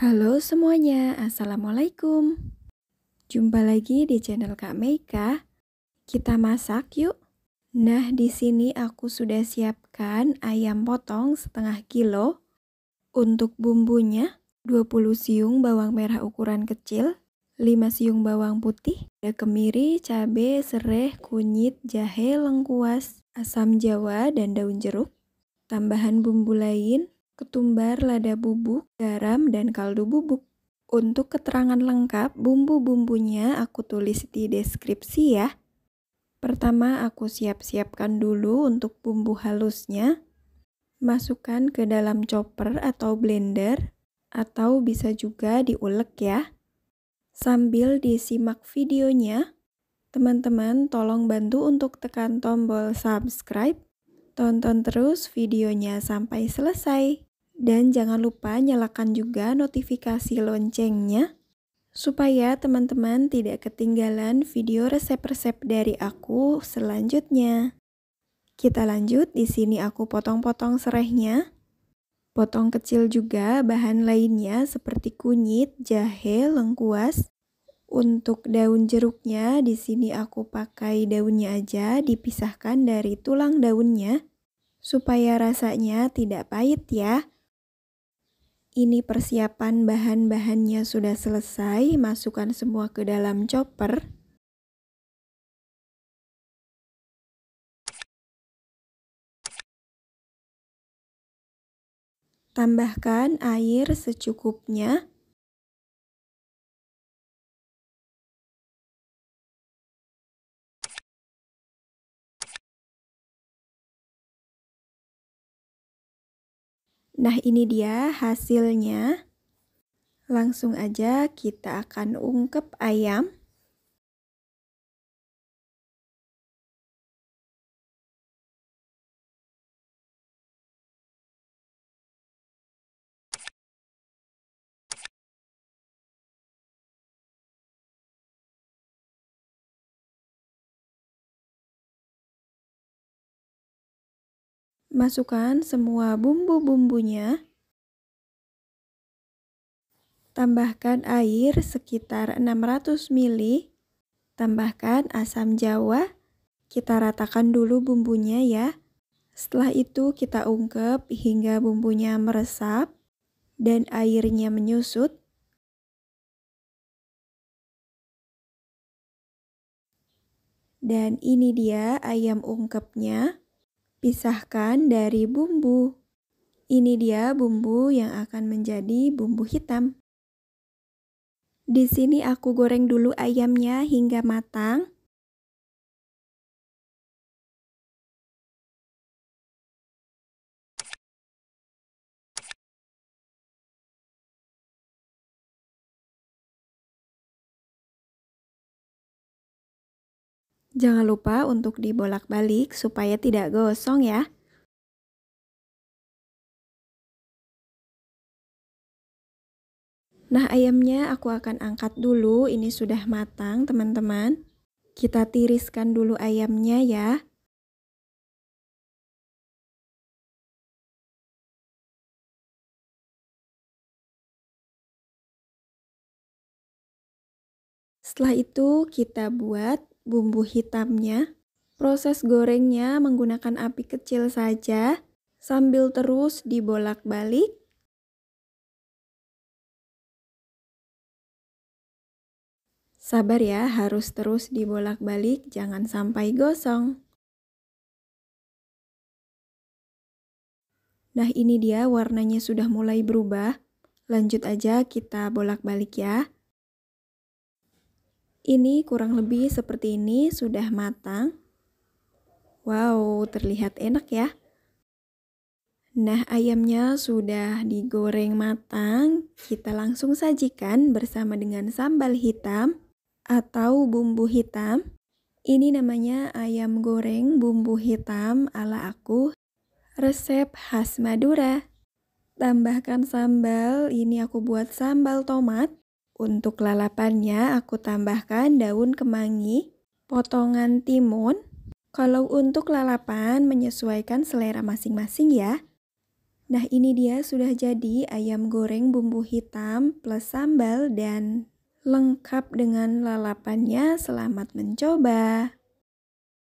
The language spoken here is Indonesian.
Halo semuanya, Assalamualaikum. Jumpa lagi di channel Kak Meika. Kita masak yuk. Nah, di sini aku sudah siapkan ayam potong setengah kilo. Untuk bumbunya, 20 siung bawang merah ukuran kecil, 5 siung bawang putih, ada kemiri, cabai, serai, kunyit, jahe, lengkuas, asam jawa, dan daun jeruk. Tambahan bumbu lain, ketumbar lada bubuk, garam, dan kaldu bubuk. Untuk keterangan lengkap bumbu-bumbunya aku tulis di deskripsi ya. Pertama aku siap-siapkan dulu untuk bumbu halusnya. Masukkan ke dalam chopper atau blender atau bisa juga diulek ya. Sambil disimak videonya, teman-teman tolong bantu untuk tekan tombol subscribe. Tonton terus videonya sampai selesai. Dan jangan lupa nyalakan juga notifikasi loncengnya supaya teman-teman tidak ketinggalan video resep-resep dari aku selanjutnya. Kita lanjut, di sini aku potong-potong serehnya. Potong kecil juga bahan lainnya seperti kunyit, jahe, lengkuas. Untuk daun jeruknya, di sini aku pakai daunnya aja, dipisahkan dari tulang daunnya supaya rasanya tidak pahit ya. Ini persiapan bahan-bahannya sudah selesai, masukkan semua ke dalam chopper. Tambahkan air secukupnya. Nah, ini dia hasilnya. Langsung aja kita akan ungkep ayam. Masukkan semua bumbu-bumbunya. Tambahkan air sekitar 600 ml. Tambahkan asam jawa. Kita ratakan dulu bumbunya ya. Setelah itu kita ungkep hingga bumbunya meresap dan airnya menyusut. Dan ini dia ayam ungkepnya. Pisahkan dari bumbu. Ini dia bumbu yang akan menjadi bumbu hitam. Di sini aku goreng dulu ayamnya hingga matang. Jangan lupa untuk dibolak-balik supaya tidak gosong ya. Nah ayamnya aku akan angkat dulu, ini sudah matang teman-teman. Kita tiriskan dulu ayamnya ya. Setelah itu kita buat bumbu hitamnya. Proses gorengnya menggunakan api kecil saja, sambil terus dibolak-balik. Sabar ya, harus terus dibolak-balik, jangan sampai gosong. Nah, ini dia warnanya sudah mulai berubah. Lanjut aja kita bolak-balik ya. Ini kurang lebih seperti ini, sudah matang. Wow, terlihat enak ya. Nah, ayamnya sudah digoreng matang. Kita langsung sajikan bersama dengan sambal hitam atau bumbu hitam. Ini namanya ayam goreng bumbu hitam ala aku, resep khas Madura. Tambahkan sambal, ini aku buat sambal tomat. Untuk lalapannya aku tambahkan daun kemangi, potongan timun. Kalau untuk lalapan menyesuaikan selera masing-masing ya. Nah ini dia sudah jadi ayam goreng bumbu hitam plus sambal dan lengkap dengan lalapannya. Selamat mencoba.